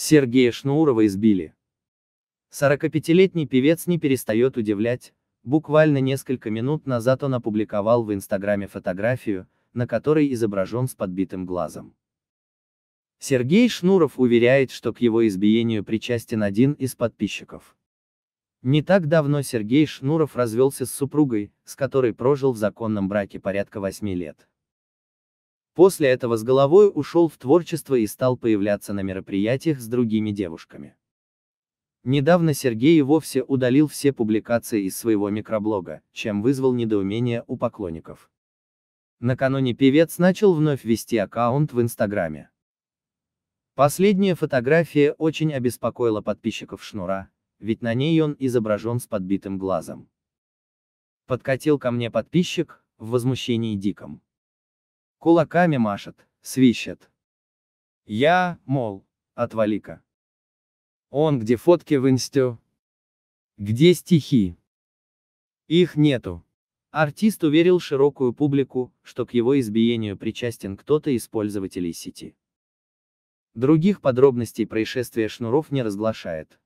Сергея Шнурова избили. 45-летний певец не перестает удивлять, буквально несколько минут назад он опубликовал в Инстаграме фотографию, на которой изображен с подбитым глазом. Сергей Шнуров уверяет, что к его избиению причастен один из подписчиков. Не так давно Сергей Шнуров развелся с супругой, с которой прожил в законном браке порядка 8 лет. После этого с головой ушел в творчество и стал появляться на мероприятиях с другими девушками. Недавно Сергей и вовсе удалил все публикации из своего микроблога, чем вызвал недоумение у поклонников. Накануне певец начал вновь вести аккаунт в Инстаграме. Последняя фотография очень обеспокоила подписчиков Шнура, ведь на ней он изображен с подбитым глазом. Подкатил ко мне подписчик, в возмущении диком. Кулаками машет, свищет. Я, мол, отвали-ка. Он где фотки в инстю? Где стихи? Их нету. Артист уверил широкую публику, что к его избиению причастен кто-то из пользователей сети. Других подробностей происшествия Шнуров не разглашает.